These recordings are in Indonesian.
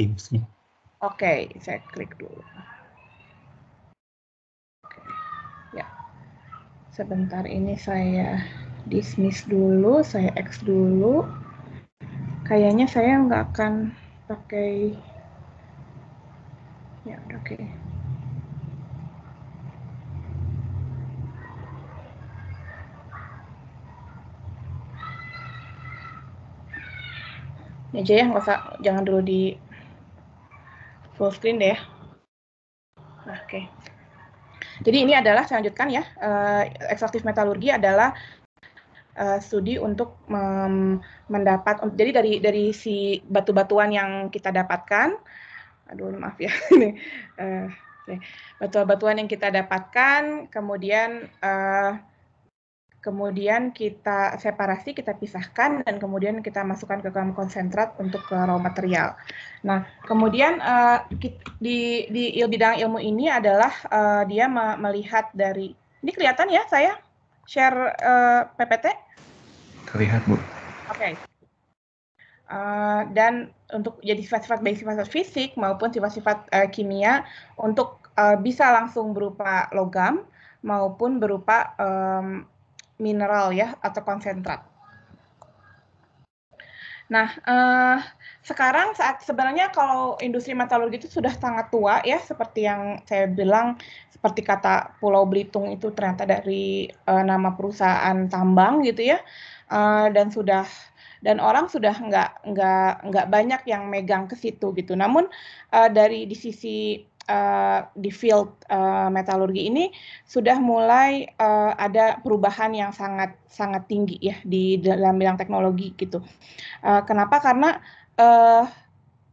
Teams-nya. Oke, okay, saya klik dulu. Okay. Ya, sebentar ini saya dismiss dulu, saya X dulu. Kayaknya saya nggak akan pakai. Ya, oke. Okay. Ini aja ya, nggak usah, jangan dulu di full screen deh Oke. Okay. Jadi ini adalah saya ya, uh, ekstraktif metalurgi adalah uh, studi untuk um, mendapat jadi dari dari si batu-batuan yang kita dapatkan. Aduh, maaf ya ini. uh, Batu-batuan yang kita dapatkan kemudian uh, kemudian kita separasi, kita pisahkan, dan kemudian kita masukkan ke dalam konsentrat untuk ke raw material. Nah, kemudian uh, di, di bidang ilmu ini adalah uh, dia me melihat dari, ini kelihatan ya saya share uh, eh, PPT? Terlihat, Bu. Oke. Okay. Uh, dan untuk jadi sifat-sifat baik sifat-sifat fisik maupun sifat-sifat uh, kimia untuk uh, bisa langsung berupa logam maupun berupa um, mineral ya atau konsentrat. Nah, eh, sekarang saat sebenarnya kalau industri metalurgi itu sudah sangat tua ya, seperti yang saya bilang, seperti kata Pulau Belitung itu ternyata dari eh, nama perusahaan tambang gitu ya, eh, dan sudah dan orang sudah nggak nggak nggak banyak yang megang ke situ gitu. Namun eh, dari di sisi Eh, di field uh, metalurgi ini sudah mulai uh, ada perubahan yang sangat sangat tinggi ya di dalam bidang teknologi gitu. Uh, kenapa? Karena uh,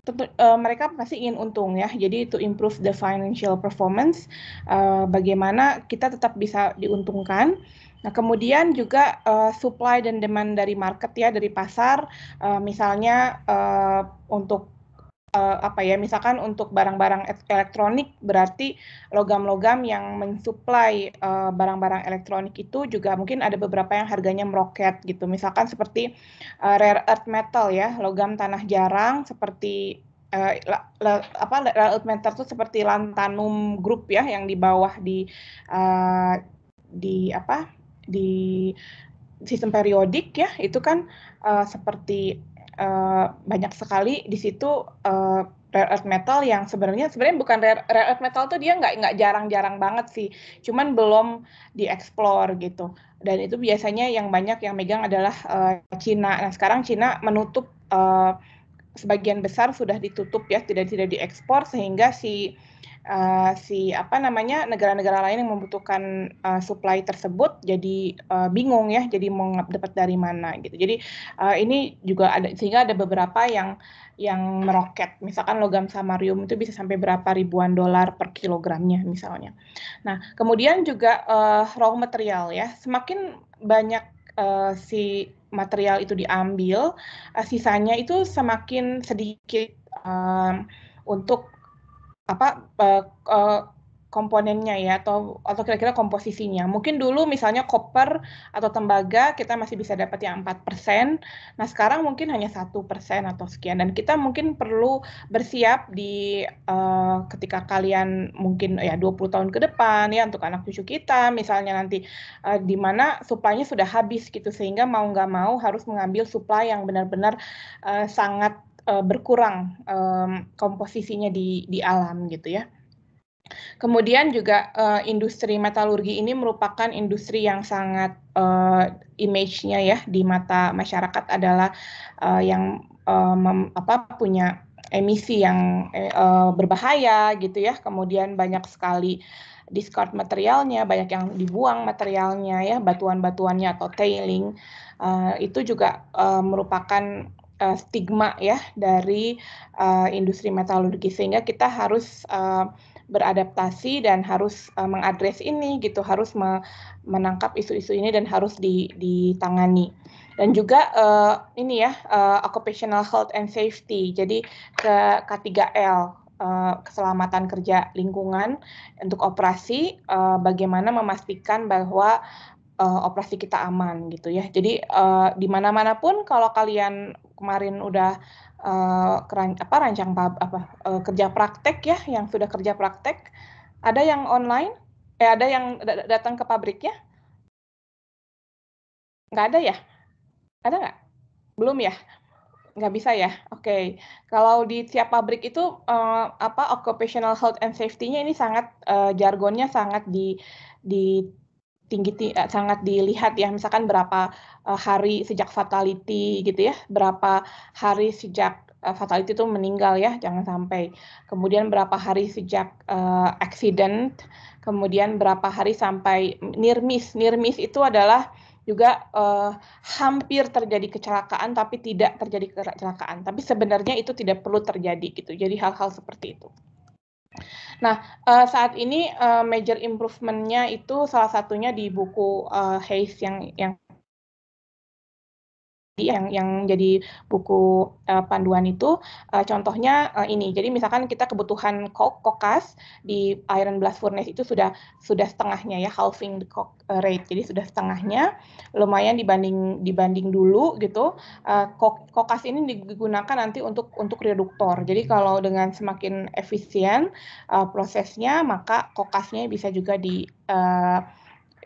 tentu uh, mereka pasti ingin untung ya. Jadi itu improve the financial performance, uh, bagaimana kita tetap bisa diuntungkan. Nah, kemudian juga uh, supply dan demand dari market ya dari pasar, uh, misalnya uh, untuk uh, apa ya misalkan untuk barang-barang elektronik berarti logam-logam yang mensuplai uh, barang-barang elektronik itu juga mungkin ada beberapa yang harganya meroket gitu misalkan seperti uh, rare earth metal ya logam tanah jarang seperti uh, la, la, apa rare earth metal itu seperti lantanum group ya yang di bawah di uh, di apa di sistem periodik ya itu kan uh, seperti Eh, banyak sekali di situ uh, rare earth metal yang sebenarnya sebenarnya bukan rare, rare earth metal tuh dia nggak nggak jarang-jarang banget sih, cuman belum dieksplor gitu. Dan itu biasanya yang banyak yang megang adalah uh, Cina. Nah sekarang Cina menutup uh, sebagian besar sudah ditutup ya tidak tidak diekspor sehingga si uh, si apa namanya negara-negara lain yang membutuhkan uh, supply tersebut jadi uh, bingung ya jadi mau dapat dari mana gitu jadi uh, ini juga ada sehingga ada beberapa yang yang meroket misalkan logam samarium itu bisa sampai berapa ribuan dolar per kilogramnya misalnya nah kemudian juga uh, raw material ya semakin banyak uh, si material itu diambil uh, sisanya itu semakin sedikit uh, untuk apa uh, uh, komponennya ya atau atau kira-kira komposisinya. Mungkin dulu misalnya koper atau tembaga kita masih bisa dapat yang 4%. Nah, sekarang mungkin hanya satu persen atau sekian dan kita mungkin perlu bersiap di uh, ketika kalian mungkin ya 20 tahun ke depan ya untuk anak cucu kita misalnya nanti uh, di mana suplainya sudah habis gitu sehingga mau nggak mau harus mengambil suplai yang benar-benar uh, sangat uh, berkurang um, komposisinya di di alam gitu ya. Kemudian juga uh, industri metalurgi ini merupakan industri yang sangat uh, image-nya ya di mata masyarakat adalah uh, yang uh, mem, apa punya emisi yang uh, berbahaya gitu ya. Kemudian banyak sekali discard materialnya, banyak yang dibuang materialnya ya, batuan-batuannya atau tailing. Uh, itu juga uh, merupakan uh, stigma ya dari uh, industri metalurgi sehingga kita harus uh, beradaptasi dan harus uh, mengadres ini gitu harus me menangkap isu-isu ini dan harus di ditangani dan juga uh, ini ya uh, occupational health and safety jadi ke K3L Uh, keselamatan kerja lingkungan untuk operasi uh, bagaimana memastikan bahwa uh, operasi kita aman gitu ya. Jadi uh, di mana-mana pun kalau kalian kemarin udah uh, keran, apa rancang apa uh, kerja praktek ya yang sudah kerja praktek ada yang online eh ada yang datang ke pabrik ya? nggak ada ya ada nggak belum ya nggak bisa ya oke okay. kalau di tiap pabrik itu uh, apa occupational health and safety-nya ini sangat uh, jargonnya sangat di di tinggi uh, sangat dilihat ya misalkan berapa uh, hari sejak fatality gitu ya berapa hari sejak eh, fatality itu meninggal ya jangan sampai kemudian berapa hari sejak uh, accident kemudian berapa hari sampai nirmis nirmis itu adalah juga uh, hampir terjadi kecelakaan tapi tidak terjadi kecelakaan tapi sebenarnya itu tidak perlu terjadi gitu jadi hal-hal seperti itu Nah, uh, saat ini uh, major improvement-nya itu salah satunya di buku uh, Hayes yang yang yang yang jadi buku uh, panduan itu uh, contohnya uh, ini jadi misalkan kita kebutuhan kok kokas di iron blast furnace itu sudah sudah setengahnya ya halving the coke rate jadi sudah setengahnya lumayan dibanding dibanding dulu gitu uh, kok kokas ini digunakan nanti untuk untuk reduktor jadi kalau dengan semakin efisien uh, prosesnya maka kokasnya bisa juga di uh,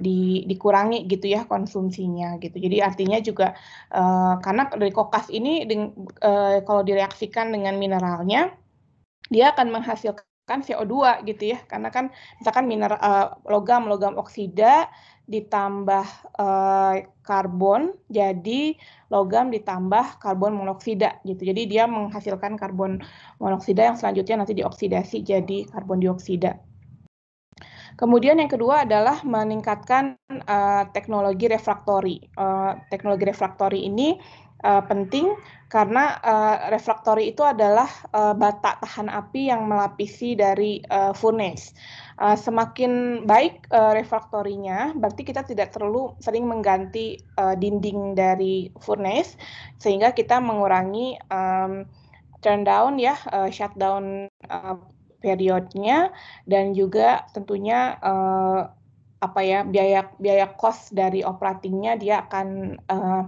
di, dikurangi gitu ya konsumsinya gitu. Jadi artinya juga uh, karena dari kokas ini deng, uh, kalau direaksikan dengan mineralnya dia akan menghasilkan CO2 gitu ya karena kan misalkan mineral eh, logam logam oksida ditambah uh, karbon jadi logam ditambah karbon monoksida gitu jadi dia menghasilkan karbon monoksida yang selanjutnya nanti dioksidasi jadi karbon dioksida Kemudian yang kedua adalah meningkatkan uh, teknologi refraktori. Uh, teknologi refraktori ini uh, penting karena uh, refraktori itu adalah uh, bata tahan api yang melapisi dari uh, furnace. Uh, semakin baik uh, refraktorinya, berarti kita tidak terlalu sering mengganti uh, dinding dari furnace sehingga kita mengurangi um, turn down ya uh, shutdown uh, periodnya dan juga tentunya uh, apa ya biaya biaya cost dari operatingnya dia akan uh,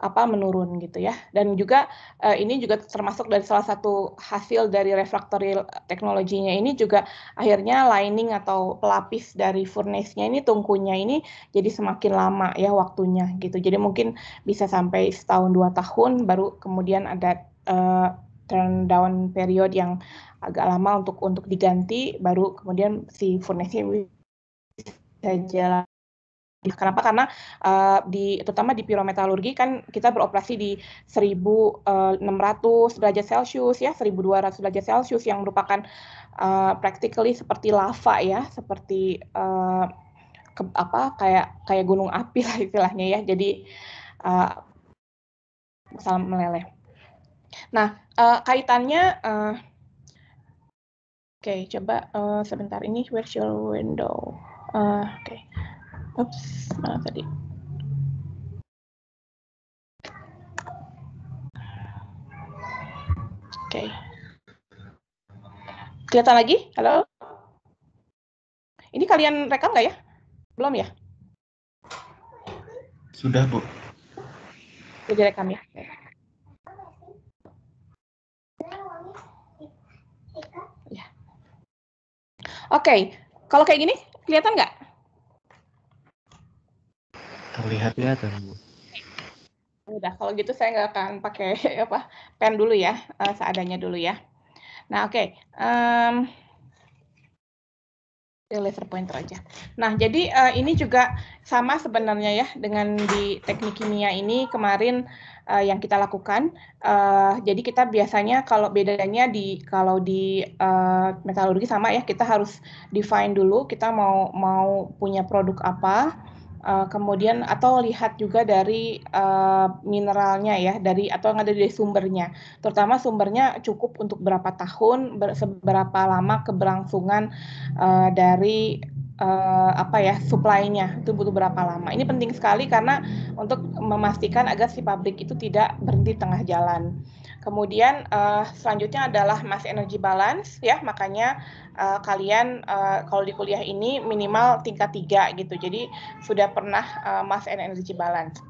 apa menurun gitu ya dan juga uh, ini juga termasuk dari salah satu hasil dari refractory teknologinya ini juga akhirnya lining atau pelapis dari furnace-nya ini tungkunya ini jadi semakin lama ya waktunya gitu jadi mungkin bisa sampai setahun dua tahun baru kemudian ada uh, turn down period yang agak lama untuk untuk diganti baru kemudian si furnace bisa jalan Kenapa? Karena uh, di terutama di pirometalurgi kan kita beroperasi di 1600 eh, derajat Celcius ya, 1200 derajat Celcius yang merupakan uh, practically seperti lava ya, seperti uh, ke, apa kayak kayak gunung api lah istilahnya ya. Jadi uh, salam meleleh. Nah, uh, kaitannya, uh, oke, okay, coba uh, sebentar ini virtual window? Uh, oke, okay. ups, mana tadi? Oke. Okay. Kelihatan lagi? Halo? Ini kalian rekam nggak ya? Belum ya? Sudah, Bu. Sudah rekam ya? Oke. Oke, okay. kalau kayak gini kelihatan nggak? Terlihat ya, bu. Udah, kalau gitu saya nggak akan pakai apa pen dulu ya, uh, seadanya dulu ya. Nah, oke. Okay. Um, deliver pointer aja. Nah, jadi uh, ini juga sama sebenarnya ya dengan di teknik kimia ini kemarin uh, yang kita lakukan. Uh, jadi kita biasanya kalau bedanya di kalau di uh, metalurgi sama ya kita harus define dulu kita mau mau punya produk apa Uh, kemudian atau lihat juga dari uh, mineralnya ya dari atau yang ada dari sumbernya terutama sumbernya cukup untuk berapa tahun ber, seberapa lama keberlangsungan uh, dari uh, apa ya suplainya itu butuh berapa lama ini penting sekali karena untuk memastikan agar si pabrik itu tidak berhenti tengah jalan Kemudian uh, selanjutnya adalah mass energy balance ya, makanya uh, kalian uh, kalau di kuliah ini minimal tingkat tiga gitu. Jadi sudah pernah uh, mass and energy balance.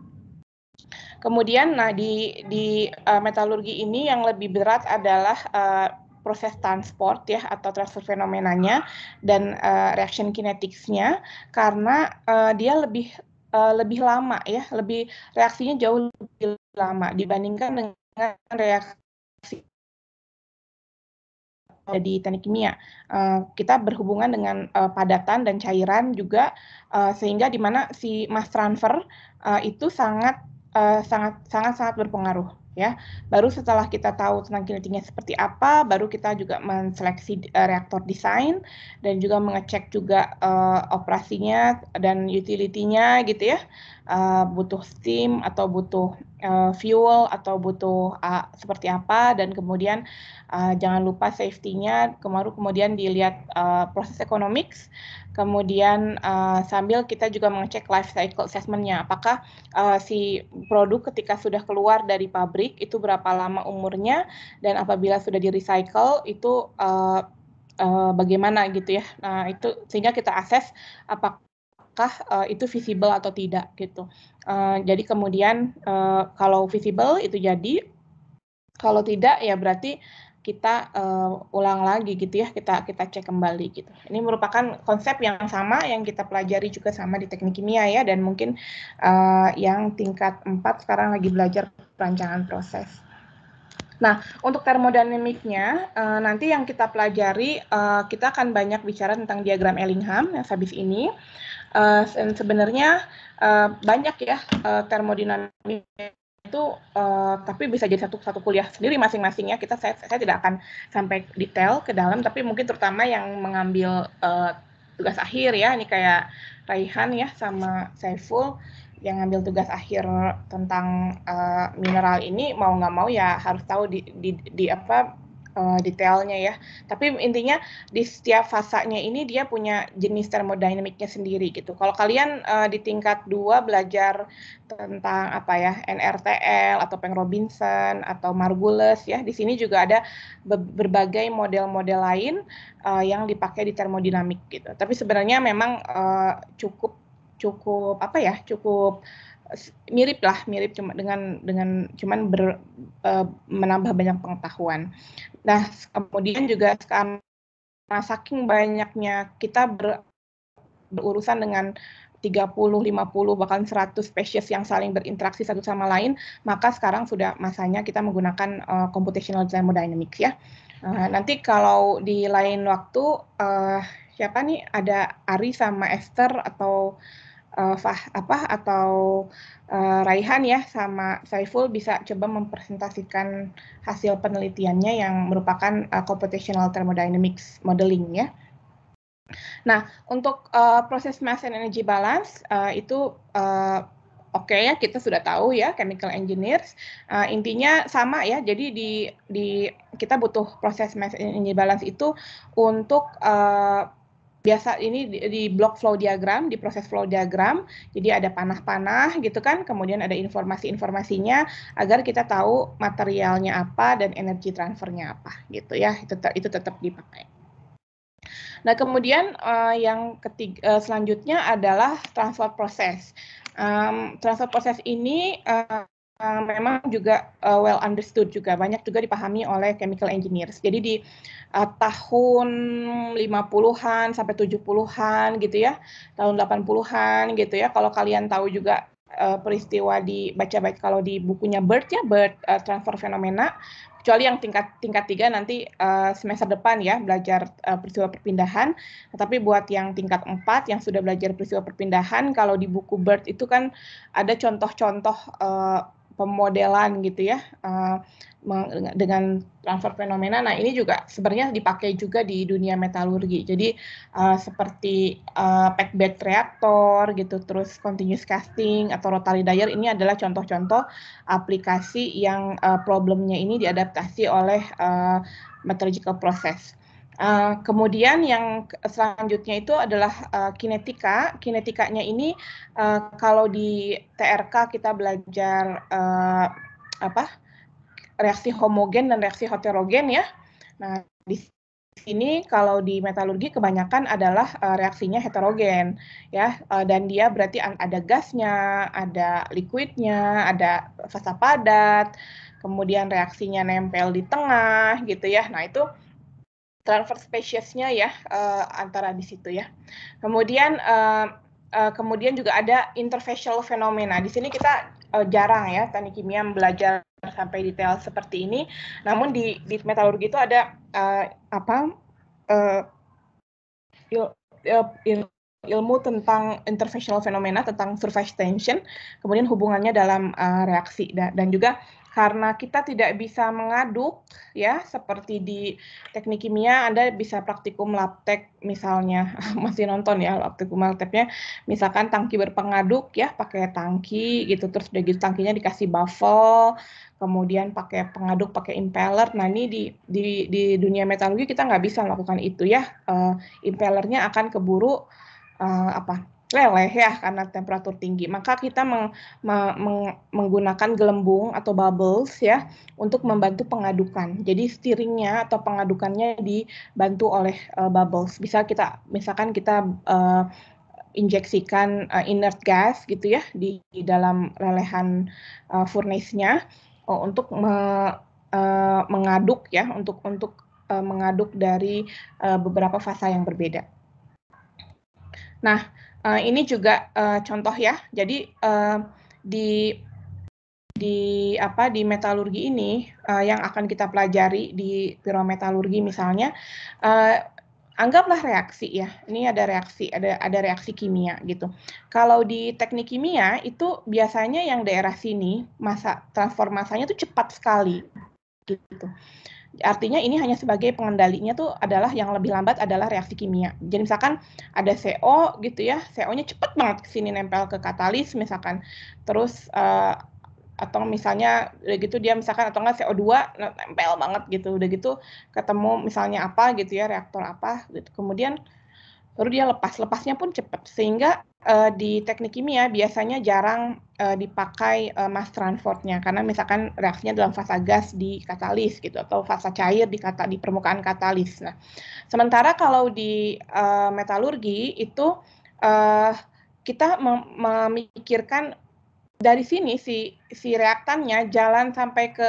Kemudian nah di di uh, metalurgi ini yang lebih berat adalah uh, proses transport ya atau transfer fenomenanya dan uh, reaction kinetiknya karena uh, dia lebih uh, lebih lama ya, lebih reaksinya jauh lebih lama dibandingkan dengan dengan reaksi di teknik kimia. Uh, kita berhubungan dengan uh, padatan dan cairan juga, uh, sehingga di mana si mass transfer uh, itu sangat uh, sangat sangat sangat berpengaruh ya. Baru setelah kita tahu tentang kinetiknya seperti apa, baru kita juga menseleksi uh, reaktor desain dan juga mengecek juga uh, operasinya dan utility-nya gitu ya. Uh, butuh steam atau butuh uh, fuel atau butuh uh, seperti apa dan kemudian uh, jangan lupa safety-nya kemarin kemudian dilihat uh, proses economics kemudian uh, sambil kita juga mengecek life cycle assessment-nya apakah uh, si produk ketika sudah keluar dari pabrik itu berapa lama umurnya dan apabila sudah di recycle itu uh, bagaimana gitu ya. Nah, itu sehingga kita akses apakah apakah uh, itu visible atau tidak gitu. Uh, jadi kemudian uh, kalau visible itu jadi, kalau tidak ya berarti kita uh, ulang lagi gitu ya kita kita cek kembali gitu ini merupakan konsep yang sama yang kita pelajari juga sama di teknik kimia ya dan mungkin uh, yang tingkat 4 sekarang lagi belajar perancangan proses Nah, untuk termodinamiknya uh, nanti yang kita pelajari uh, kita akan banyak bicara tentang diagram Ellingham yang habis ini uh, sebenarnya uh, banyak ya uh, termodinamika itu uh, tapi bisa jadi satu satu kuliah sendiri masing-masingnya kita saya, saya tidak akan sampai detail ke dalam tapi mungkin terutama yang mengambil uh, tugas akhir ya ini kayak Raihan ya sama Saiful yang ngambil tugas akhir tentang uh, mineral ini mau nggak mau ya harus tahu di, di, di apa uh, detailnya ya. Tapi intinya di setiap fasanya ini dia punya jenis termodinamiknya sendiri gitu. Kalau kalian uh, di tingkat 2 belajar tentang apa ya NRTL atau Peng Robinson atau Margulis ya, di sini juga ada berbagai model-model lain uh, yang dipakai di termodinamik gitu. Tapi sebenarnya memang uh, cukup cukup apa ya cukup mirip lah mirip cuma dengan dengan cuman ber, uh, menambah banyak pengetahuan. Nah kemudian juga sekarang nah, saking banyaknya kita ber, berurusan dengan 30, 50, bahkan 100 spesies yang saling berinteraksi satu sama lain, maka sekarang sudah masanya kita menggunakan uh, computational thermodynamics ya. Uh, nanti kalau di lain waktu, uh, siapa nih, ada Ari sama Esther atau uh, Fah apa atau uh, Raihan ya sama Saiful bisa coba mempresentasikan hasil penelitiannya yang merupakan uh, computational thermodynamics modeling ya. Nah, untuk uh, proses mass and energy balance uh, itu uh, oke okay, ya kita sudah tahu ya chemical engineers uh, intinya sama ya jadi di di kita butuh proses mass energy balance itu untuk uh, biasa ini di, di block flow diagram, di proses flow diagram. Jadi ada panah-panah gitu kan, kemudian ada informasi-informasinya agar kita tahu materialnya apa dan energi transfernya apa gitu ya. Itu itu tetap dipakai. Nah, kemudian uh, yang ketiga eh, selanjutnya adalah transfer proses. Um, transfer proses ini uh, uh, memang juga uh, well understood juga banyak juga dipahami oleh chemical engineers. Jadi di uh, tahun 50-an sampai 70-an gitu ya, tahun 80-an gitu ya. Kalau kalian tahu juga uh, peristiwa di baca baik kalau di bukunya Bird ya Bird uh, transfer fenomena kecuali yang tingkat tingkat tiga nanti uh, semester depan ya belajar uh, peristiwa perpindahan. Tetapi buat yang tingkat empat yang sudah belajar peristiwa perpindahan, kalau di buku Bird itu kan ada contoh-contoh uh, pemodelan gitu ya uh, dengan transfer fenomena. Nah ini juga sebenarnya dipakai juga di dunia metalurgi. Jadi uh, seperti uh, pack bed reaktor gitu, terus continuous casting atau rotary dryer ini adalah contoh-contoh aplikasi yang uh, problemnya ini diadaptasi oleh uh, metallurgical process. Eh, kemudian yang selanjutnya itu adalah uh, kinetika. Kinetikanya ini uh, kalau di TRK kita belajar uh, apa reaksi homogen dan reaksi heterogen ya. Nah di sini kalau di metalurgi kebanyakan adalah uh, reaksinya heterogen ya uh, dan dia berarti ada gasnya, ada liquidnya, ada fasa padat, kemudian reaksinya nempel di tengah gitu ya. Nah itu transfer spesiesnya ya uh, antara di situ ya. Kemudian uh, uh, kemudian juga ada interfacial fenomena. Di sini kita uh, jarang ya teknik kimia belajar sampai detail seperti ini. Namun di di metalurgi itu ada uh, apa uh, il, il, il, ilmu tentang interfacial fenomena tentang surface tension, kemudian hubungannya dalam uh, reaksi da dan juga karena kita tidak bisa mengaduk ya seperti di teknik kimia Anda bisa praktikum laptek misalnya masih nonton ya praktikum lapteknya misalkan tangki berpengaduk ya pakai tangki gitu terus udah gitu tangkinya dikasih baffle kemudian pakai pengaduk pakai impeller. Nah ini di di, di dunia metalurgi kita nggak bisa melakukan itu ya. Uh, impellernya akan keburu uh, apa leleh ya karena temperatur tinggi. Maka kita meng, meng, meng, menggunakan gelembung atau bubbles ya untuk membantu pengadukan. Jadi steeringnya atau pengadukannya dibantu oleh uh, bubbles. Bisa kita misalkan kita uh, injeksikan uh, inert gas gitu ya di, di dalam lelehan uh, furnace-nya uh, untuk me, uh, mengaduk ya untuk untuk uh, mengaduk dari uh, beberapa fase yang berbeda. Nah, Uh, ini juga uh, contoh ya. Jadi uh, di di apa di metalurgi ini uh, yang akan kita pelajari di pirometalurgi misalnya uh, anggaplah reaksi ya. Ini ada reaksi, ada ada reaksi kimia gitu. Kalau di teknik kimia itu biasanya yang daerah sini masa transformasinya itu cepat sekali gitu. Artinya ini hanya sebagai pengendalinya tuh adalah yang lebih lambat adalah reaksi kimia. Jadi misalkan ada CO gitu ya, CO-nya cepet banget kesini nempel ke katalis misalkan. Terus uh, atau misalnya udah gitu dia misalkan atau enggak CO2 nah nempel banget gitu udah gitu ketemu misalnya apa gitu ya reaktor apa gitu kemudian baru dia lepas lepasnya pun cepat sehingga uh, di teknik kimia biasanya jarang uh, dipakai uh, mass transportnya karena misalkan reaksinya dalam fase gas di katalis gitu atau fase cair di kata di permukaan katalis. Nah, sementara kalau di uh, metalurgi itu uh, kita memikirkan dari sini si si reaktannya jalan sampai ke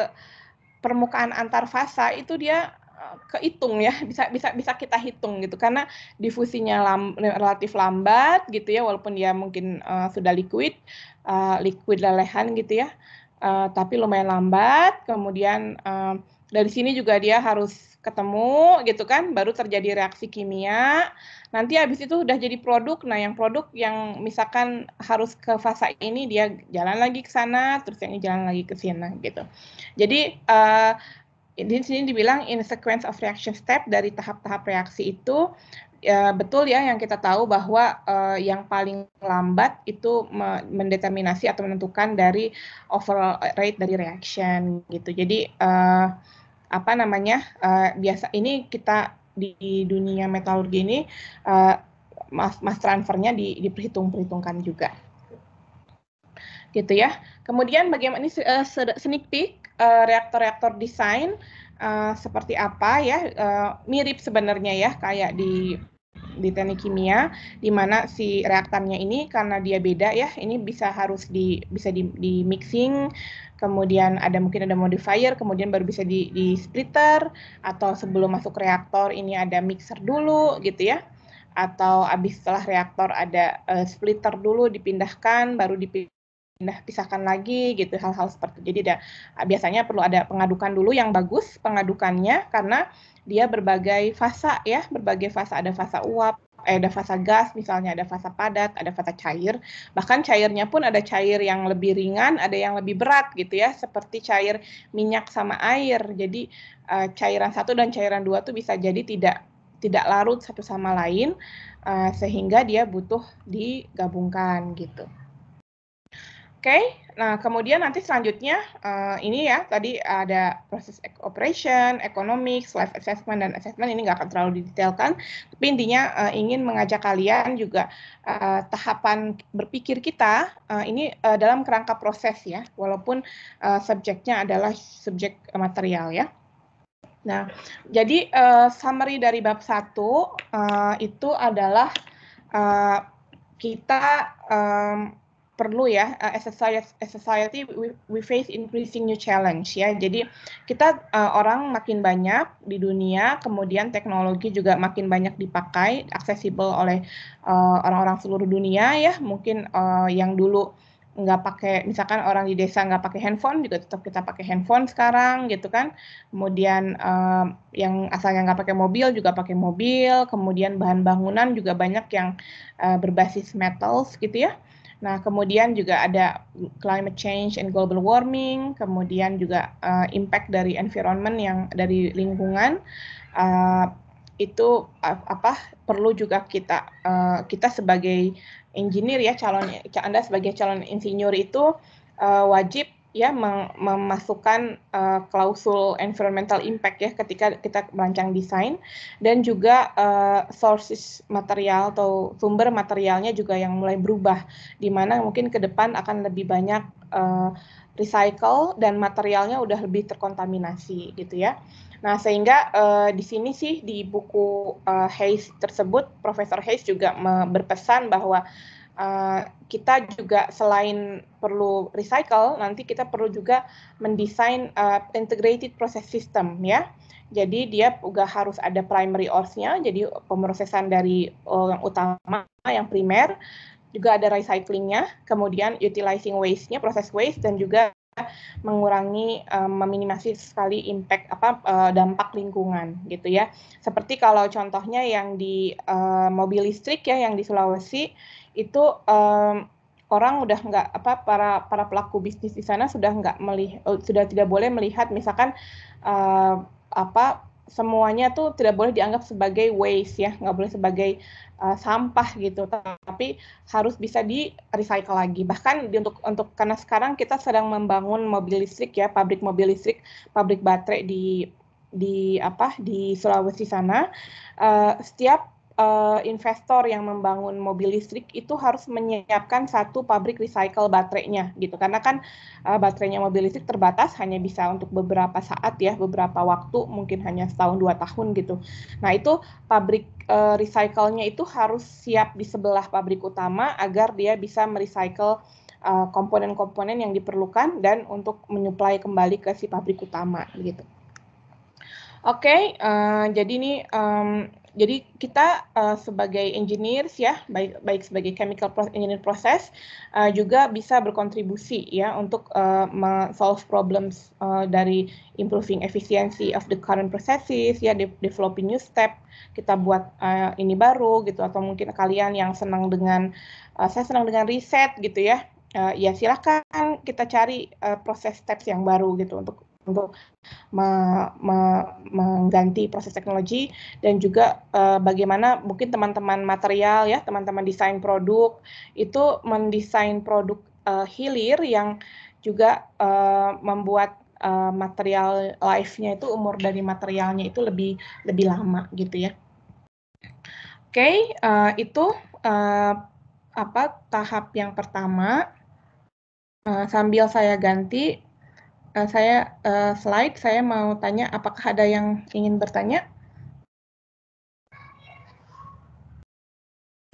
permukaan antar fasa itu dia Eh, kehitung ya bisa bisa bisa kita hitung gitu karena difusinya lam, relatif lambat gitu ya walaupun dia mungkin uh, sudah liquid uh, liquid lelehan gitu ya uh, tapi lumayan lambat kemudian uh, dari sini juga dia harus ketemu gitu kan baru terjadi reaksi kimia nanti habis itu udah jadi produk nah yang produk yang misalkan harus ke fase ini dia jalan lagi ke sana terus yang ini jalan lagi ke sini gitu jadi uh, di sini dibilang in sequence of reaction step dari tahap-tahap reaksi itu ya betul ya yang kita tahu bahwa uh, yang paling lambat itu mendeterminasi atau menentukan dari overall rate dari reaction gitu. Jadi uh, apa namanya uh, biasa ini kita di dunia metalurgi ini uh, mass, transfernya di, diperhitung-perhitungkan juga gitu ya. Kemudian bagaimana ini uh, sneak peek reaktor eh, reaktor-reaktor desain uh, seperti apa ya uh, mirip sebenarnya ya kayak di di teknik kimia di mana si reaktannya ini karena dia beda ya ini bisa harus di bisa di, di mixing kemudian ada mungkin ada modifier kemudian baru bisa di, di splitter atau sebelum masuk reaktor ini ada mixer dulu gitu ya atau habis setelah reaktor ada uh, splitter dulu dipindahkan baru dipindahkan nah pisahkan lagi gitu hal-hal seperti itu. jadi dah biasanya perlu ada pengadukan dulu yang bagus pengadukannya karena dia berbagai fase ya berbagai fase ada fase uap eh, ada fase gas misalnya ada fase padat ada fase cair bahkan cairnya pun ada cair yang lebih ringan ada yang lebih berat gitu ya seperti cair minyak sama air jadi uh, cairan satu dan cairan dua tuh bisa jadi tidak tidak larut satu sama lain uh, sehingga dia butuh digabungkan gitu. Oke, okay? nah kemudian nanti selanjutnya uh, ini ya tadi ada proses operation, economics, life assessment dan assessment ini nggak akan terlalu didetailkan, tapi intinya uh, ingin mengajak kalian juga uh, tahapan berpikir kita uh, ini uh, dalam kerangka proses ya, walaupun uh, subjeknya adalah subjek material ya. Nah, jadi uh, summary dari bab satu uh, itu adalah uh, kita um, perlu ya uh, as a society, we, face increasing new challenge ya. Jadi kita uh, orang makin banyak di dunia, kemudian teknologi juga makin banyak dipakai, aksesibel oleh eh, orang-orang uh, seluruh dunia ya. Mungkin uh, yang dulu nggak pakai misalkan orang di desa nggak pakai handphone juga tetap kita pakai handphone sekarang gitu kan kemudian uh, yang asalnya nggak pakai mobil juga pakai mobil kemudian bahan bangunan juga banyak yang uh, berbasis metals gitu ya Nah, kemudian juga ada climate change and global warming, kemudian juga uh, impact dari environment yang dari lingkungan uh, itu uh, apa perlu juga kita uh, kita sebagai engineer ya calon Anda sebagai calon insinyur itu uh, wajib ya memasukkan uh, klausul environmental impact ya ketika kita merancang desain dan juga uh, sources material atau sumber materialnya juga yang mulai berubah di mana mungkin ke depan akan lebih banyak uh, recycle dan materialnya udah lebih terkontaminasi gitu ya. Nah, sehingga uh, di sini sih di buku uh, Hayes tersebut Profesor Hayes juga berpesan bahwa Eh, kita juga selain perlu recycle, nanti kita perlu juga mendesain uh, integrated process system ya. Jadi dia juga harus ada primary ores-nya, jadi pemrosesan dari eh, yang utama, yang primer, juga ada recycling-nya, kemudian utilizing waste-nya, proses waste dan juga mengurangi um, meminimasi sekali impact apa uh, dampak lingkungan gitu ya. Seperti kalau contohnya yang di uh, mobil listrik ya yang di Sulawesi itu um, orang udah nggak apa para para pelaku bisnis di sana sudah nggak melihat oh, sudah tidak boleh melihat misalkan uh, apa semuanya tuh tidak boleh dianggap sebagai waste ya nggak boleh sebagai uh, sampah gitu tapi harus bisa di recycle lagi bahkan di, untuk untuk karena sekarang kita sedang membangun mobil listrik ya pabrik mobil listrik pabrik baterai di di apa di Sulawesi sana uh, setiap uh, investor yang membangun mobil listrik itu harus menyiapkan satu pabrik recycle baterainya gitu karena kan uh, baterainya mobil listrik terbatas hanya bisa untuk beberapa saat ya beberapa waktu mungkin hanya setahun dua tahun gitu nah itu pabrik uh, recycle-nya itu harus siap di sebelah pabrik utama agar dia bisa merecycle komponen-komponen yang diperlukan dan untuk menyuplai kembali ke si pabrik utama gitu. Oke, okay, uh, jadi ini um, jadi kita uh, sebagai engineers ya, baik baik sebagai chemical process, engineer proses uh, juga bisa berkontribusi ya untuk uh, eh, solve problems uh, dari improving efficiency of the current processes ya, de developing new step. Kita buat uh, ini baru gitu atau mungkin kalian yang senang dengan uh, saya senang dengan riset gitu ya. Uh, ya silahkan kita cari uh, proses steps yang baru gitu untuk untuk me, me, mengganti proses teknologi dan juga uh, bagaimana mungkin teman-teman material ya teman-teman desain produk itu mendesain produk uh, hilir yang juga uh, membuat uh, material life-nya itu umur dari materialnya itu lebih lebih lama gitu ya. Oke, okay, uh, itu uh, apa tahap yang pertama. Uh, sambil saya ganti uh, saya uh, slide, saya mau tanya apakah ada yang ingin bertanya?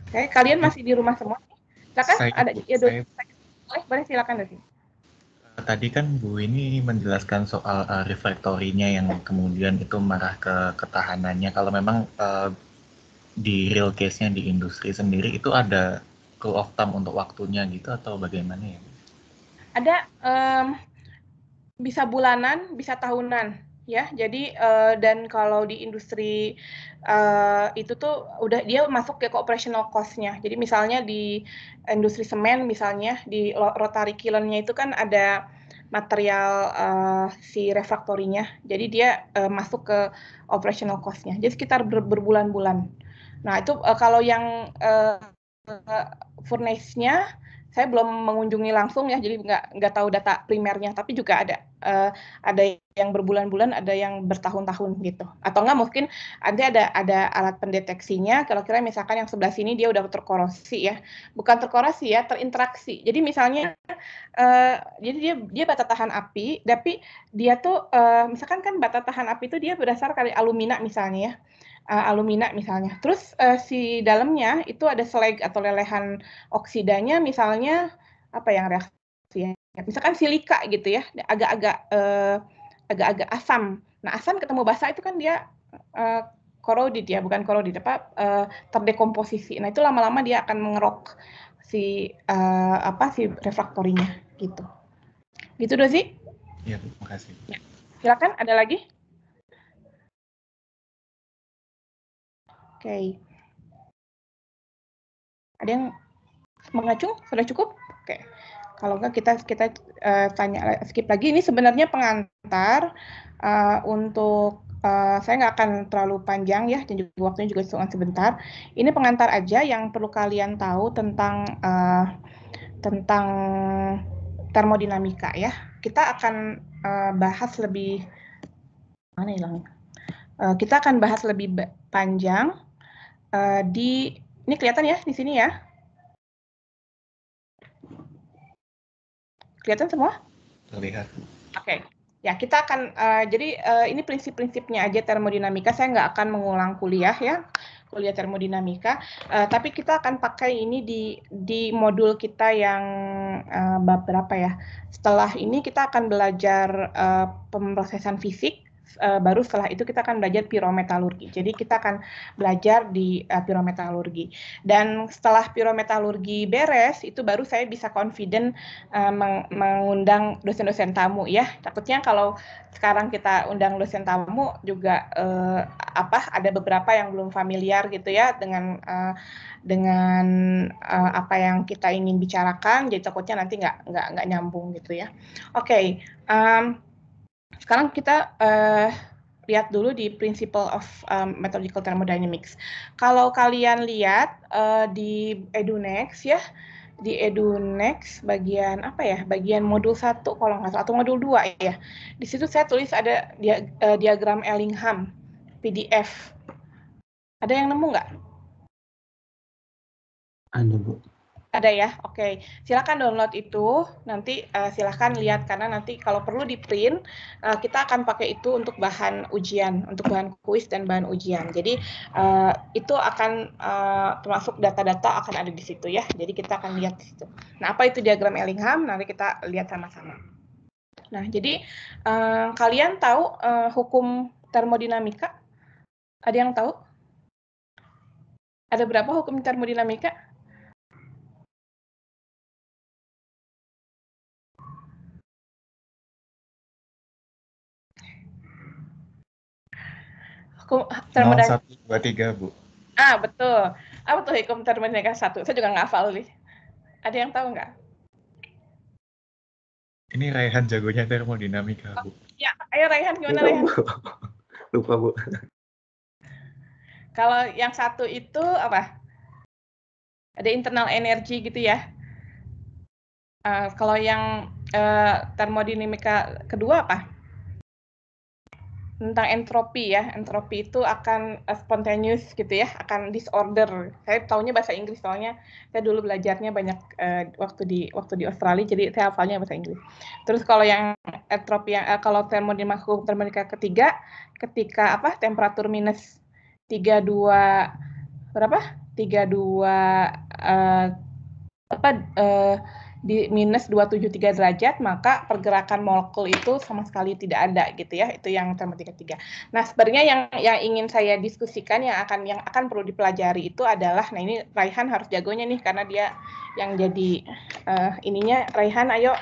Oke, okay, kalian masih di rumah semua? Silakan saya, ada ya, saya, boleh, boleh silakan eh, Tadi kan Bu ini menjelaskan soal uh, reflektorinya yang kemudian itu marah ke ketahanannya. Kalau memang uh, di real case-nya di industri sendiri itu ada rule of thumb untuk waktunya gitu atau bagaimana ya? Ada um, bisa bulanan, bisa tahunan ya. Jadi uh, dan kalau di industri uh, itu tuh udah dia masuk ke operational cost-nya. Jadi misalnya di industri semen misalnya di rotary kiln itu kan ada material uh, si refraktorinya. Jadi dia uh, masuk ke operational cost-nya. Jadi sekitar ber berbulan-bulan. Nah, itu uh, kalau yang uh, uh furnace-nya saya belum mengunjungi langsung ya, jadi nggak nggak tahu data primernya, tapi juga ada uh, ada yang berbulan-bulan, ada yang bertahun-tahun gitu. Atau nggak mungkin nanti ada ada alat pendeteksinya. Kalau kira misalkan yang sebelah sini dia udah terkorosi ya, bukan terkorosi ya, terinteraksi. Jadi misalnya, uh, jadi dia dia bata tahan api, tapi dia tuh uh, misalkan kan bata tahan api itu dia berdasarkan alumina misalnya ya uh, alumina misalnya. Terus uh, si dalamnya itu ada slag atau lelehan oksidanya misalnya apa yang reaksi ya? Misalkan silika gitu ya, agak-agak uh, agak-agak asam. Nah, asam ketemu basa itu kan dia uh, Korodit ya, bukan korodit apa uh, terdekomposisi. Nah, itu lama-lama dia akan mengerok si uh, apa si refraktorinya gitu. Gitu Dozi? Iya, terima kasih. Ya. Silakan ada lagi? okay. ada yang mengacung sudah cukup oke okay. kalau enggak kita kita uh, tanya skip lagi ini sebenarnya pengantar uh, untuk Uh, saya nggak akan terlalu panjang ya, dan juga waktunya juga cuma sebentar. Ini pengantar aja yang perlu kalian tahu tentang uh, tentang termodinamika ya. Kita akan uh, bahas lebih mana hilangnya? Ya uh, kita akan bahas lebih panjang Eh, di ini kelihatan ya di sini ya. Kelihatan semua? Terlihat. Oke. Okay. Ya, kita akan uh, jadi uh, ini prinsip-prinsipnya aja termodinamika. Saya nggak akan mengulang kuliah ya, kuliah termodinamika. Uh, tapi kita akan pakai ini di di modul kita yang uh, bab berapa ya? Setelah ini kita akan belajar uh, pemrosesan fisik uh, baru setelah itu kita akan belajar pirometalurgi. Jadi kita akan belajar di uh, pirometalurgi. Dan setelah pirometalurgi beres, itu baru saya bisa confident uh, meng mengundang dosen-dosen tamu ya. Takutnya kalau sekarang kita undang dosen tamu juga uh, apa ada beberapa yang belum familiar gitu ya dengan uh, dengan uh, apa yang kita ingin bicarakan. Jadi takutnya nanti nggak nggak nggak nyambung gitu ya. Oke. Okay. Um, sekarang kita uh, lihat dulu di Principle of um, Methodological Thermodynamics. Kalau kalian lihat uh, di EduNext ya, di EduNext bagian apa ya? Bagian modul 1 kalau nggak salah atau modul 2 ya. Di situ saya tulis ada dia, uh, diagram Ellingham PDF. Ada yang nemu nggak? Ada, Bu. Ada ya, oke. Okay. Silahkan download itu. Nanti uh, eh, silahkan lihat karena nanti kalau perlu di print, uh, kita akan pakai itu untuk bahan ujian, untuk bahan kuis dan bahan ujian. Jadi uh, itu akan uh, termasuk data-data akan ada di situ ya. Jadi kita akan lihat di situ. Nah, apa itu diagram Ellingham? Nanti kita lihat sama-sama. Nah, jadi uh, kalian tahu uh, hukum termodinamika? Ada yang tahu? Ada berapa hukum termodinamika? hukum ah, termodinamika. tiga Bu. Ah, betul. Apa tuh hukum termodinamika satu. Saya juga nggak hafal nih. Ada yang tahu nggak? Ini Raihan jagonya termodinamika, Bu. Oh, ya, ayo Raihan gimana iya, Raihan? Lupa, Bu. Kalau yang satu itu apa? Ada internal energi gitu ya. Uh, kalau yang uh, termodinamika kedua apa? tentang entropi ya. Entropi itu akan eh, spontaneous gitu ya, akan disorder. Saya taunya bahasa Inggris soalnya saya dulu belajarnya banyak uh, waktu di waktu di Australia jadi saya hafalnya bahasa Inggris. Terus kalau yang entropi yang uh, kalau termodinamika hukum termodinamika ketiga ketika apa temperatur minus tiga dua berapa? 32 uh, apa uh, di minus 273 derajat maka pergerakan molekul itu sama sekali tidak ada gitu ya itu yang termotika tiga. Nah sebenarnya yang yang ingin saya diskusikan yang akan yang akan perlu dipelajari itu adalah nah ini Raihan harus jagonya nih karena dia yang jadi uh, ininya Raihan ayo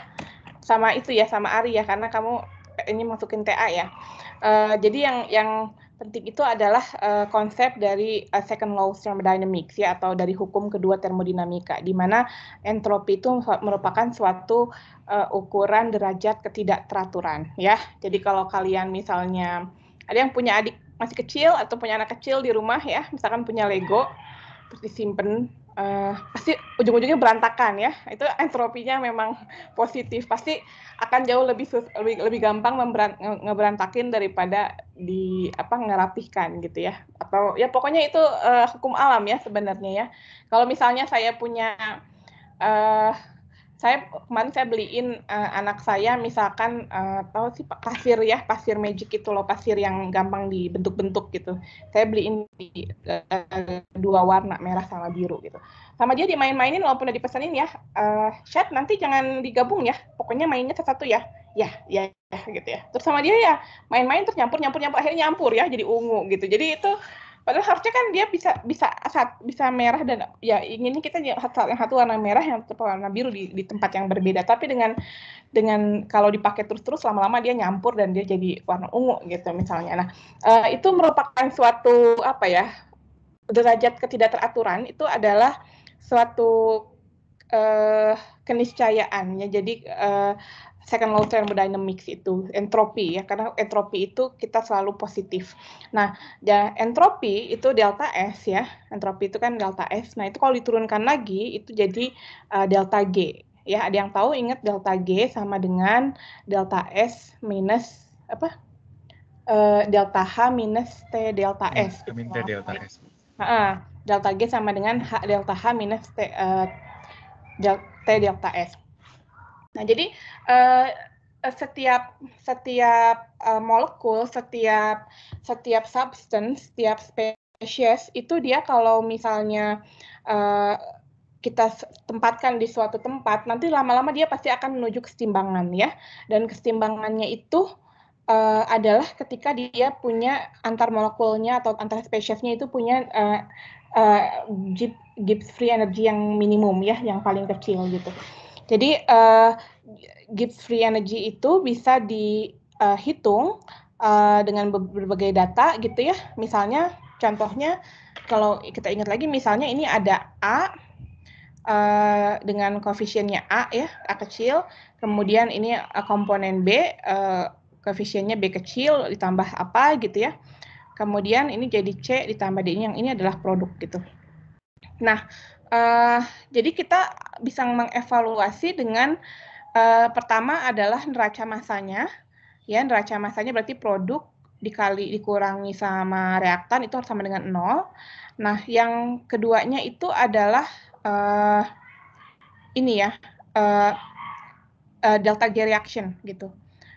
sama itu ya sama Ari ya karena kamu eh, ini masukin TA ya. Uh, jadi yang yang penting itu adalah uh, konsep dari uh, second law of thermodynamics ya atau dari hukum kedua termodinamika di mana entropi itu merupakan suatu uh, ukuran derajat ketidakteraturan ya. Jadi kalau kalian misalnya ada yang punya adik masih kecil atau punya anak kecil di rumah ya, misalkan punya Lego terus disimpan uh, pasti ujung-ujungnya berantakan ya. Itu entropinya memang positif. Pasti akan jauh lebih lebih, lebih gampang ngeberantakin daripada di apa ngerapihkan gitu ya. Atau ya pokoknya itu uh, hukum alam ya sebenarnya ya. Kalau misalnya saya punya uh, saya kemarin saya beliin uh, anak saya misalkan uh, tahu sih pasir ya pasir magic itu loh pasir yang gampang dibentuk-bentuk gitu saya beliin di, uh, dua warna merah sama biru gitu sama dia dimain-mainin walaupun udah dipesanin ya uh, chat nanti jangan digabung ya pokoknya mainnya satu-satu ya ya ya ya gitu ya terus sama dia ya main-main terus nyampur nyampur nyampur akhirnya nyampur ya jadi ungu gitu jadi itu padahal harusnya kan dia bisa bisa saat bisa merah dan ya ini kita yang satu warna merah yang satu warna biru di, di tempat yang berbeda tapi dengan dengan kalau dipakai terus-terus lama-lama dia nyampur dan dia jadi warna ungu gitu misalnya nah uh, itu merupakan suatu apa ya derajat ketidakteraturan itu adalah suatu uh, keniscayaannya jadi uh, second law thermodynamics itu entropi ya karena entropi itu kita selalu positif. Nah, ya, entropi itu delta S ya. Entropi itu kan delta S. Nah, itu kalau diturunkan lagi itu jadi uh, delta G. Ya, ada yang tahu ingat delta G sama dengan delta S minus apa? Uh, delta H minus T delta hmm, S. T gitu kan. delta S. Uh, delta G sama dengan H delta H minus T uh, T delta S. Nah, jadi uh, setiap setiap uh, molekul, setiap setiap substance, setiap spesies itu dia kalau misalnya uh, kita tempatkan di suatu tempat, nanti lama-lama dia pasti akan menuju kesetimbangan ya. Dan kesetimbangannya itu uh, adalah ketika dia punya antar molekulnya atau antar spesiesnya itu punya uh, uh, Gibbs free energy yang minimum ya, yang paling kecil gitu. Jadi uh, eh, Gibbs free energy itu bisa dihitung uh, dengan berbagai data gitu ya. Misalnya contohnya kalau kita ingat lagi misalnya ini ada A uh, dengan koefisiennya A ya, A kecil, kemudian ini komponen B uh, koefisiennya B kecil ditambah apa gitu ya. Kemudian ini jadi C ditambah D yang ini adalah produk gitu. Nah, Uh, jadi kita bisa mengevaluasi dengan uh, pertama adalah neraca masanya, ya neraca masanya berarti produk dikali dikurangi sama reaktan itu harus sama dengan nol. Nah, yang keduanya itu adalah uh, ini ya uh, uh, delta G reaction gitu.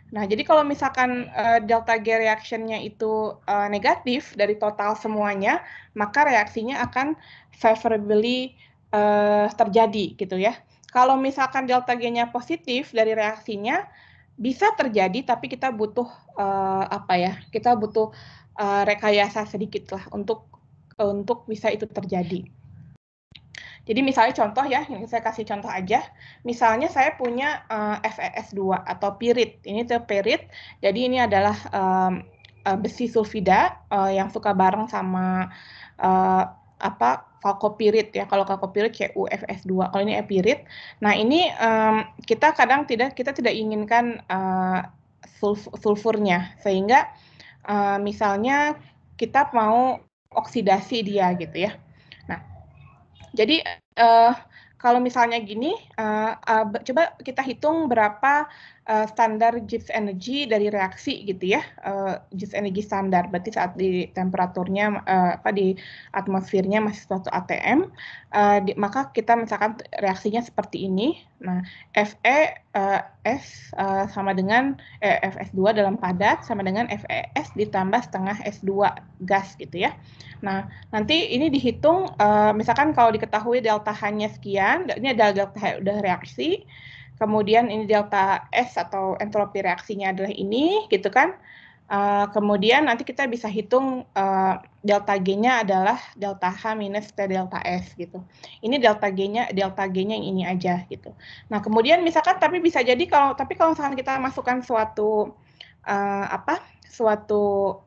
Nah, jadi kalau misalkan uh, delta G reaction-nya itu uh, negatif dari total semuanya, maka reaksinya akan favorably uh, terjadi gitu ya. Kalau misalkan delta G-nya positif dari reaksinya bisa terjadi tapi kita butuh uh, apa ya? Kita butuh uh, rekayasa sedikit lah untuk untuk bisa itu terjadi. Jadi misalnya contoh ya, yang saya kasih contoh aja, misalnya saya punya uh, eh, FES2 atau pirit. Ini tuh pirit. Jadi ini adalah um, uh, besi sulfida uh, yang suka bareng sama uh, apa kalkopirit ya kalau kalkopirit ufs 2 kalau ini epirit nah ini um, kita kadang tidak kita tidak inginkan uh, sulf sulfurnya sehingga uh, misalnya kita mau oksidasi dia gitu ya jadi uh, kalau misalnya gini, uh, uh, coba kita hitung berapa uh, standar Gibbs energy dari reaksi gitu ya. Uh, eh, Gibbs energy standar berarti saat di temperaturnya uh, apa di atmosfernya masih suatu ATM, uh, di, maka kita misalkan reaksinya seperti ini. Nah, Fe uh, S uh, sama dengan eh, FS2 dalam padat sama dengan FeS ditambah setengah S2 gas gitu ya. Nah, nanti ini dihitung uh, misalkan kalau diketahui delta hanya sekian, ini ada delta udah reaksi kemudian ini delta S atau entropi reaksinya adalah ini gitu kan. Uh, kemudian nanti kita bisa hitung uh, delta G-nya adalah delta H minus T delta S gitu. Ini delta G-nya delta G-nya yang ini aja gitu. Nah, kemudian misalkan tapi bisa jadi kalau tapi kalau misalkan kita masukkan suatu uh, apa? suatu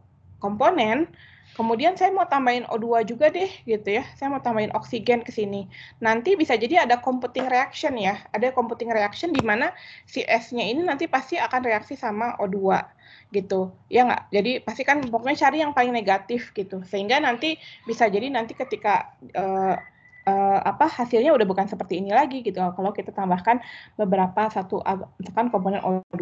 komponen Kemudian saya mau tambahin O2 juga deh gitu ya. Saya mau tambahin oksigen ke sini. Nanti bisa jadi ada competing reaction ya. Ada competing reaction di mana si S-nya ini nanti pasti akan reaksi sama O2 gitu. Ya nggak? Jadi pasti kan pokoknya cari yang paling negatif gitu. Sehingga nanti bisa jadi nanti ketika uh, uh, apa hasilnya udah bukan seperti ini lagi gitu kalau kita tambahkan beberapa satu misalkan komponen O2.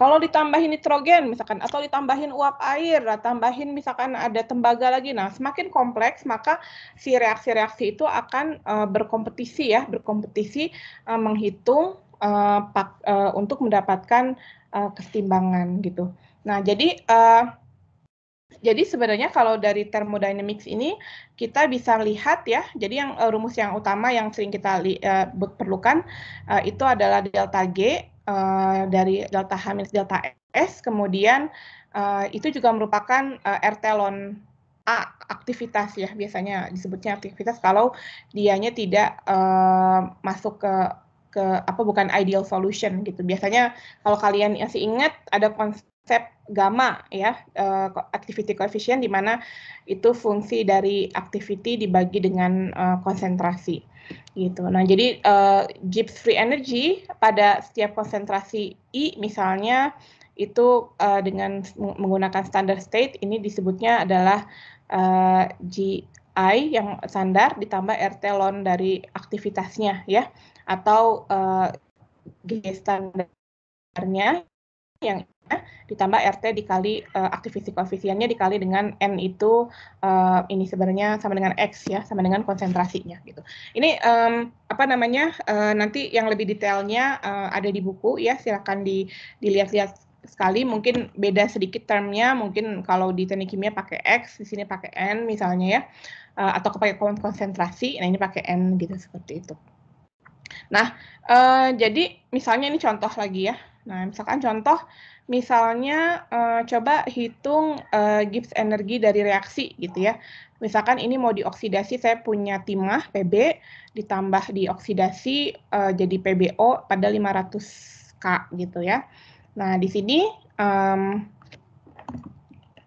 Kalau ditambahin nitrogen misalkan atau ditambahin uap air, tambahin misalkan ada tembaga lagi. Nah, semakin kompleks maka si reaksi-reaksi itu akan uh, berkompetisi ya, berkompetisi uh, menghitung uh, pak, uh, untuk mendapatkan uh, kesetimbangan gitu. Nah, jadi uh, jadi sebenarnya kalau dari thermodynamics ini kita bisa lihat ya, jadi yang uh, rumus yang utama yang sering kita uh, perlukan uh, itu adalah delta G uh, dari delta H minus delta S, kemudian uh, itu juga merupakan uh, R telon A aktivitas ya biasanya disebutnya aktivitas kalau dianya tidak uh, masuk ke ke apa bukan ideal solution gitu. Biasanya kalau kalian masih ingat ada konsep gamma ya uh, activity coefficient di mana itu fungsi dari activity dibagi dengan uh, konsentrasi gitu. Nah, jadi uh, Gibbs free energy pada setiap konsentrasi I misalnya itu uh, dengan menggunakan standard state ini disebutnya adalah uh, G I yang standar ditambah RT lon dari aktivitasnya ya atau uh, G standarnya yang ditambah RT dikali uh, eh, aktivisi koefisiennya dikali dengan N itu uh, ini sebenarnya sama dengan X ya, sama dengan konsentrasinya gitu. Ini um, apa namanya uh, nanti yang lebih detailnya uh, ada di buku ya, silakan di, dilihat-lihat sekali mungkin beda sedikit termnya mungkin kalau di teknik kimia pakai X di sini pakai N misalnya ya uh, atau pakai konsentrasi. Nah ini pakai n gitu seperti itu. Nah uh, jadi misalnya ini contoh lagi ya. Nah misalkan contoh misalnya uh, coba hitung uh, Gibbs energi dari reaksi gitu ya. Misalkan ini mau dioksidasi, saya punya timah Pb ditambah dioksidasi uh, jadi PbO pada 500 k gitu ya. Nah di sini um,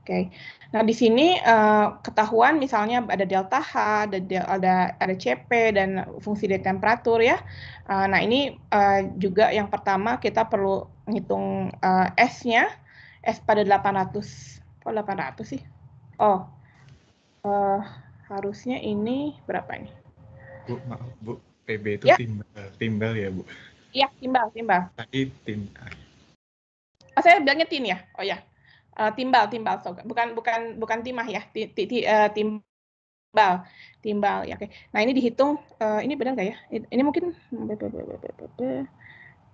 Oke. Okay. Nah, di sini uh, ketahuan misalnya ada delta H, ada ada ada CP dan fungsi dari temperatur ya. Uh, nah, ini uh, juga yang pertama kita perlu ngitung uh, S-nya. S pada 800. Oh, 800 sih. Oh. Uh, harusnya ini berapa nih? Bu, maaf, Bu. PB itu ya. timbal, timbal ya, Bu. Iya, timbal, timbal. Tadi tim. Ah, saya bilangnya tin ya? Oh ya uh, timbal timbal so, bukan bukan bukan timah ya ti, ti, uh, timbal timbal ya oke okay. nah ini dihitung uh, ini benar nggak ya ini mungkin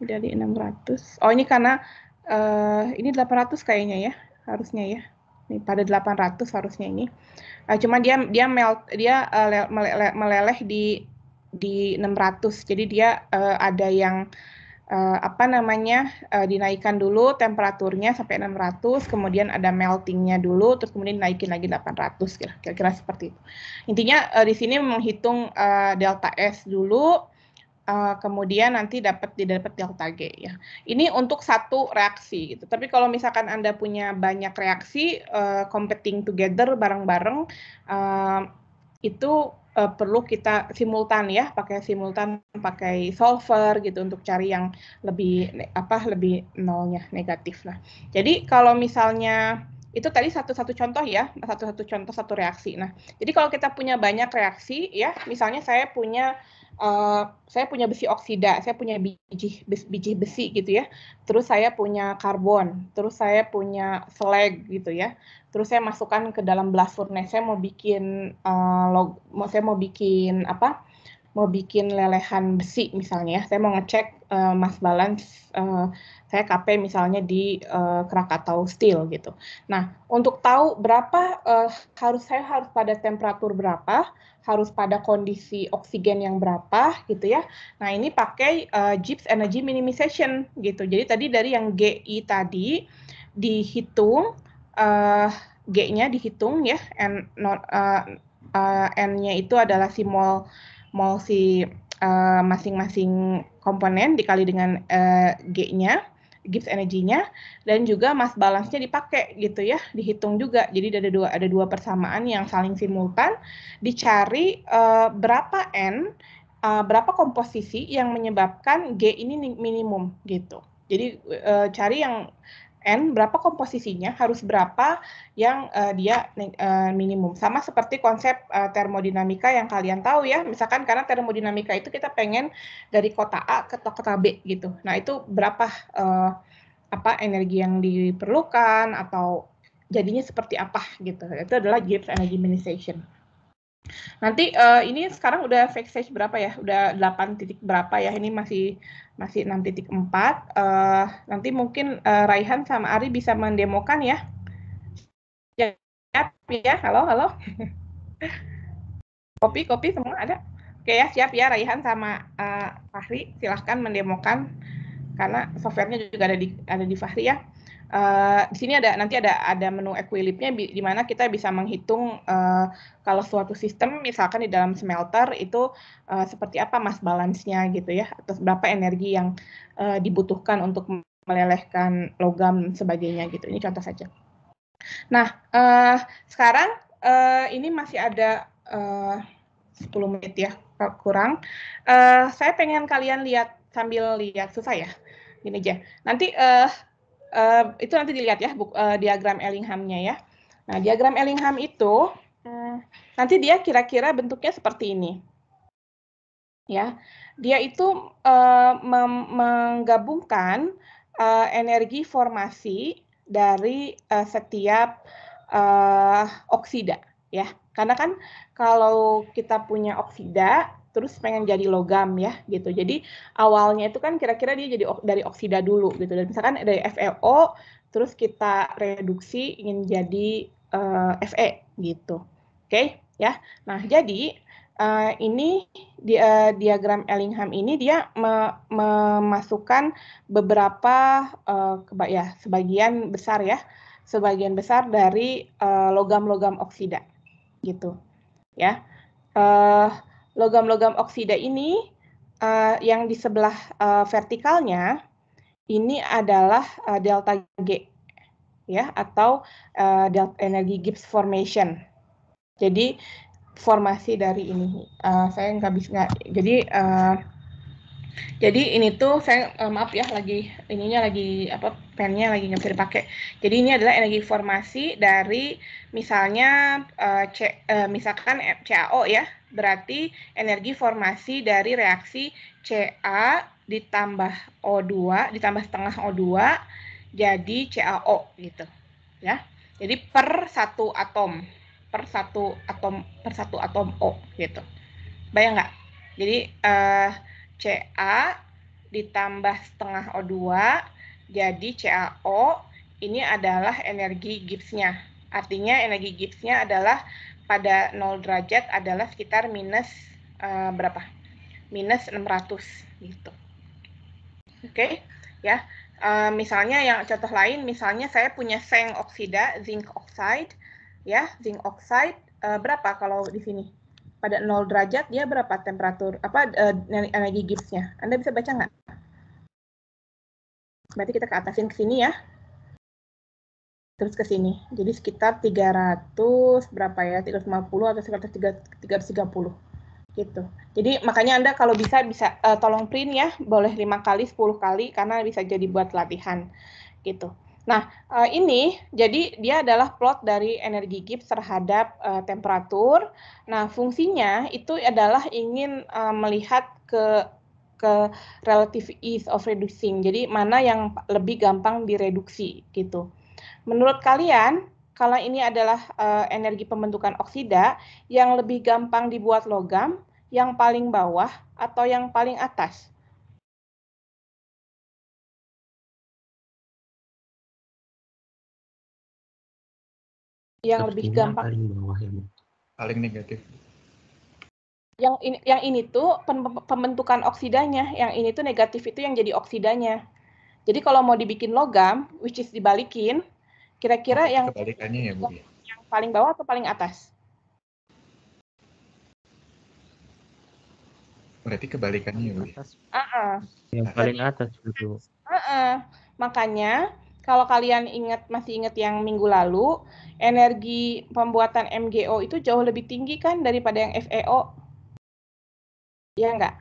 udah di 600 oh ini karena uh, ini 800 kayaknya ya harusnya ya ini pada 800 harusnya ini uh, cuma dia dia melt dia uh, meleleh, meleleh di di 600 jadi dia uh, ada yang uh, apa namanya uh, dinaikkan dulu temperaturnya sampai 600 kemudian ada meltingnya dulu terus kemudian naikin lagi 800 kira-kira seperti itu intinya uh, di sini menghitung uh, delta S dulu uh, kemudian nanti dapat didapat delta G ya ini untuk satu reaksi gitu tapi kalau misalkan anda punya banyak reaksi uh, competing together bareng-bareng uh, itu uh, perlu kita simultan ya pakai simultan pakai solver gitu untuk cari yang lebih apa lebih nolnya negatif lah jadi kalau misalnya itu tadi satu-satu contoh ya satu-satu contoh satu reaksi nah jadi kalau kita punya banyak reaksi ya misalnya saya punya uh, saya punya besi oksida, saya punya biji biji besi gitu ya. Terus saya punya karbon, terus saya punya slag gitu ya. Terus saya masukkan ke dalam blast furnace. Saya mau bikin uh, log, mau saya mau bikin apa? mau bikin lelehan besi misalnya ya, saya mau ngecek uh, mass balance uh, saya KP misalnya di uh, Krakatau Steel gitu. Nah, untuk tahu berapa uh, harus saya harus pada temperatur berapa, harus pada kondisi oksigen yang berapa gitu ya. Nah, ini pakai uh, Gibbs Energy Minimization gitu. Jadi tadi dari yang GI tadi dihitung uh, G-nya dihitung ya, n uh, uh, n-nya itu adalah simol mol si eh, masing-masing uh, komponen dikali dengan uh, G-nya, Gibbs energinya, dan juga mass balance-nya dipakai gitu ya, dihitung juga. Jadi ada dua ada dua persamaan yang saling simultan, dicari uh, berapa n, uh, berapa komposisi yang menyebabkan G ini minimum gitu. Jadi uh, cari yang N berapa komposisinya harus berapa yang uh, dia uh, minimum sama seperti konsep uh, termodinamika yang kalian tahu ya misalkan karena termodinamika itu kita pengen dari kota A ke kota B gitu nah itu berapa uh, apa energi yang diperlukan atau jadinya seperti apa gitu itu adalah Gibbs Energy Minimization. Nanti uh, ini sekarang udah fake stage berapa ya? Udah 8 titik berapa ya? Ini masih masih 6.4. Uh, eh, nanti mungkin uh, Raihan sama Ari bisa mendemokan ya. Ya, ya. Halo, halo. kopi, kopi semua ada. Oke ya, siap ya Raihan sama uh, Fahri. Silahkan mendemokan karena softwarenya juga ada di ada di Fahri ya. Uh, di sini ada nanti ada ada menu equilibnya di mana kita bisa menghitung uh, kalau suatu sistem misalkan di dalam smelter itu uh, seperti apa mass balance-nya gitu ya atau berapa energi yang uh, dibutuhkan untuk melelehkan logam sebagainya gitu. Ini contoh saja. Nah, uh, sekarang uh, ini masih ada uh, 10 menit ya kurang. Uh, saya pengen kalian lihat sambil lihat susah ya. Gini aja. Nanti uh, uh, itu nanti dilihat ya bu, uh, eh, diagram Ellinghamnya ya. Nah, diagram Ellingham itu hmm, nanti dia kira-kira bentuknya seperti ini. Ya, dia itu uh, menggabungkan uh, energi formasi dari uh, setiap uh, oksida ya. Karena kan kalau kita punya oksida terus pengen jadi logam ya gitu. Jadi awalnya itu kan kira-kira dia jadi dari oksida dulu gitu. Dan misalkan dari FeO terus kita reduksi ingin jadi uh, eh, Fe gitu. Oke, okay? ya. Nah, jadi uh, ini di, uh, diagram Ellingham ini dia me memasukkan beberapa uh, ya sebagian besar ya, sebagian besar dari logam-logam uh, oksida gitu. Ya. Uh, logam-logam oksida ini uh, yang di sebelah uh, vertikalnya ini adalah uh, delta G ya atau uh, delta energi Gibbs formation. Jadi formasi dari ini uh, saya nggak bisa nggak jadi uh, jadi ini tuh saya uh, maaf ya lagi ininya lagi apa pennya lagi nggak bisa dipakai. Jadi ini adalah energi formasi dari misalnya uh, C, uh, misalkan CaO ya, berarti energi formasi dari reaksi Ca ditambah O2 ditambah setengah O2 jadi CaO gitu ya. Jadi per satu atom per satu atom per satu atom O gitu. Bayang nggak? Jadi uh, eh, Ca ditambah setengah O2 jadi CaO ini adalah energi Gibbs-nya. Artinya energi Gibbs-nya adalah pada 0 derajat adalah sekitar minus uh, berapa? Minus 600 gitu. Oke, okay? ya. Uh, misalnya yang contoh lain, misalnya saya punya seng oksida, zinc oxide, ya, zinc oxide uh, berapa kalau di sini? Pada 0 derajat dia berapa temperatur apa uh, energi Gibbs-nya? Anda bisa baca nggak? berarti kita ke atasin ke sini ya terus ke sini. Jadi sekitar 300 berapa ya? 350 atau sekitar 330 gitu. Jadi makanya Anda kalau bisa bisa uh, tolong print ya, boleh 5 kali, 10 kali karena bisa jadi buat latihan gitu. Nah, uh, ini jadi dia adalah plot dari energi Gibbs terhadap uh, temperatur. Nah, fungsinya itu adalah ingin uh, melihat ke ke relative ease of reducing. Jadi mana yang lebih gampang direduksi gitu. Menurut kalian, kalau ini adalah uh, energi pembentukan oksida yang lebih gampang dibuat logam, yang paling bawah atau yang paling atas? Yang Sepertinya lebih gampang paling bawah ya, Paling negatif yang ini yang ini tuh pembentukan oksidanya yang ini tuh negatif itu yang jadi oksidanya jadi kalau mau dibikin logam which is dibalikin kira-kira nah, yang ya, ya yang, paling bawah atau paling atas berarti kebalikannya ya Bu Uh -uh. yang nah, paling atas gitu uh -uh. makanya kalau kalian ingat masih ingat yang minggu lalu energi pembuatan MGO itu jauh lebih tinggi kan daripada yang FEO Iya enggak?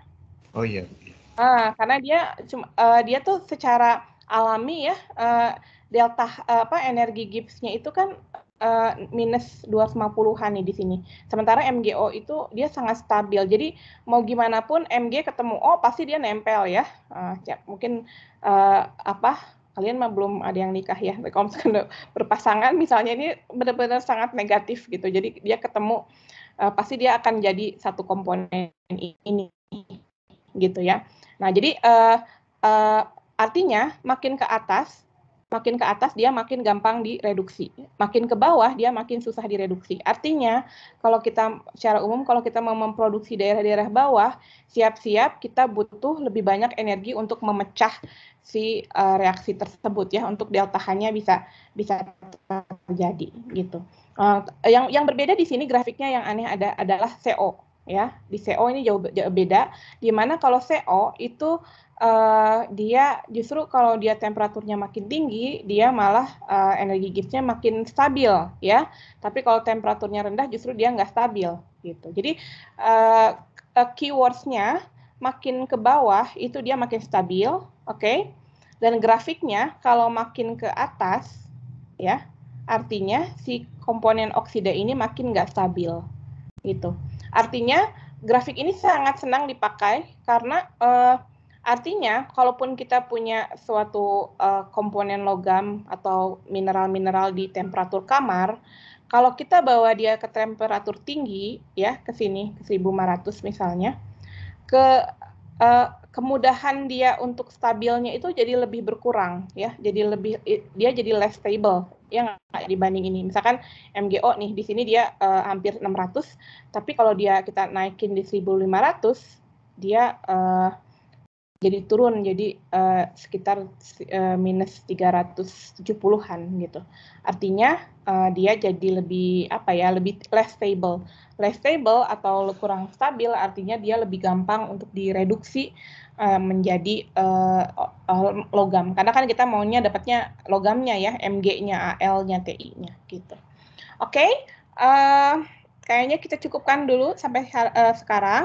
Oh iya. Uh, karena dia cuma uh, dia tuh secara alami ya uh, delta uh, apa energi Gibbs-nya itu kan uh, minus 250-an nih di sini. Sementara MgO itu dia sangat stabil. Jadi mau gimana pun Mg ketemu O pasti dia nempel ya. Uh, ya mungkin uh, apa kalian mah belum ada yang nikah ya. Kalau misalkan berpasangan misalnya ini benar-benar sangat negatif gitu. Jadi dia ketemu uh, pasti dia akan jadi satu komponen ini gitu ya. Nah, jadi uh, uh, artinya makin ke atas, makin ke atas dia makin gampang direduksi. Makin ke bawah dia makin susah direduksi. Artinya, kalau kita secara umum kalau kita mau memproduksi daerah-daerah bawah, siap-siap kita butuh lebih banyak energi untuk memecah si uh, reaksi tersebut ya untuk delta hanya bisa bisa terjadi gitu. Uh, yang yang berbeda di sini grafiknya yang aneh ada adalah CO ya di CO ini jauh, jauh beda di mana kalau CO itu uh, dia justru kalau dia temperaturnya makin tinggi dia malah uh, energi gifnya makin stabil ya tapi kalau temperaturnya rendah justru dia nggak stabil gitu jadi uh, keywordsnya makin ke bawah itu dia makin stabil oke okay? dan grafiknya kalau makin ke atas ya artinya si komponen oksida ini makin nggak stabil. Gitu. Artinya grafik ini sangat senang dipakai karena uh, artinya kalaupun kita punya suatu uh, komponen logam atau mineral-mineral di temperatur kamar, kalau kita bawa dia ke temperatur tinggi ya ke sini ke 1500 misalnya, ke uh, kemudahan dia untuk stabilnya itu jadi lebih berkurang ya, jadi lebih dia jadi less stable yang nggak dibanding ini. Misalkan MGO nih di sini dia uh, hampir 600, tapi kalau dia kita naikin di 1500, dia uh, jadi turun jadi uh, sekitar uh, minus 370-an gitu. Artinya uh, dia jadi lebih apa ya, lebih less stable. Less stable atau kurang stabil artinya dia lebih gampang untuk direduksi uh, menjadi uh, logam karena kan kita maunya dapatnya logamnya ya mg-nya al-nya ti-nya gitu oke okay? uh, eh, kayaknya kita cukupkan dulu sampai uh, sekarang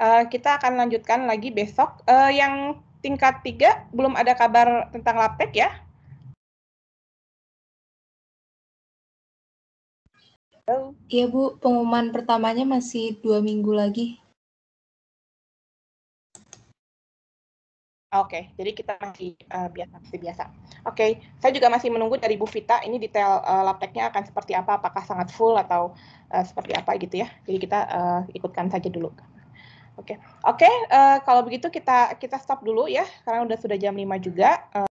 uh, kita akan lanjutkan lagi besok uh, yang tingkat tiga belum ada kabar tentang laptek ya Iya Bu, pengumuman pertamanya masih dua minggu lagi. Oke, okay, jadi kita masih uh, biasa, masih biasa. Oke, okay, saya juga masih menunggu dari Bu Vita. Ini detail uh, eh, lapteknya akan seperti apa? Apakah sangat full atau uh, seperti apa gitu ya? Jadi kita uh, ikutkan saja dulu. Oke, okay. oke. Okay, uh, kalau begitu kita kita stop dulu ya, karena udah sudah jam 5 juga. Uh,